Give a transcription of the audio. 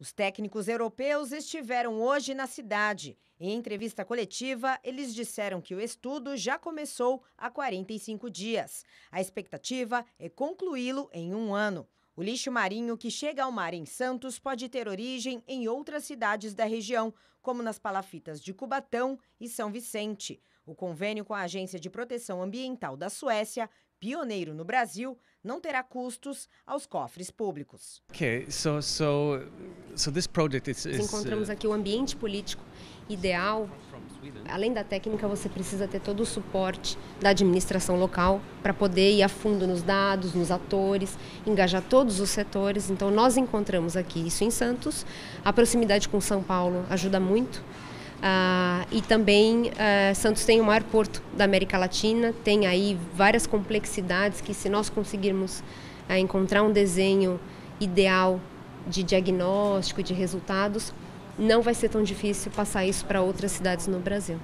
Os técnicos europeus estiveram hoje na cidade. Em entrevista coletiva, eles disseram que o estudo já começou há 45 dias. A expectativa é concluí-lo em um ano. O lixo marinho que chega ao mar em Santos pode ter origem em outras cidades da região, como nas palafitas de Cubatão e São Vicente. O convênio com a Agência de Proteção Ambiental da Suécia pioneiro no Brasil, não terá custos aos cofres públicos. Okay, so, so, so this project is, is... Encontramos uh, aqui o ambiente político ideal. Além da técnica, você precisa ter todo o suporte da administração local para poder ir a fundo nos dados, nos atores, engajar todos os setores. Então, nós encontramos aqui isso em Santos. A proximidade com São Paulo ajuda muito. Ah, e também ah, Santos tem o maior porto da América Latina, tem aí várias complexidades que se nós conseguirmos ah, encontrar um desenho ideal de diagnóstico, de resultados, não vai ser tão difícil passar isso para outras cidades no Brasil.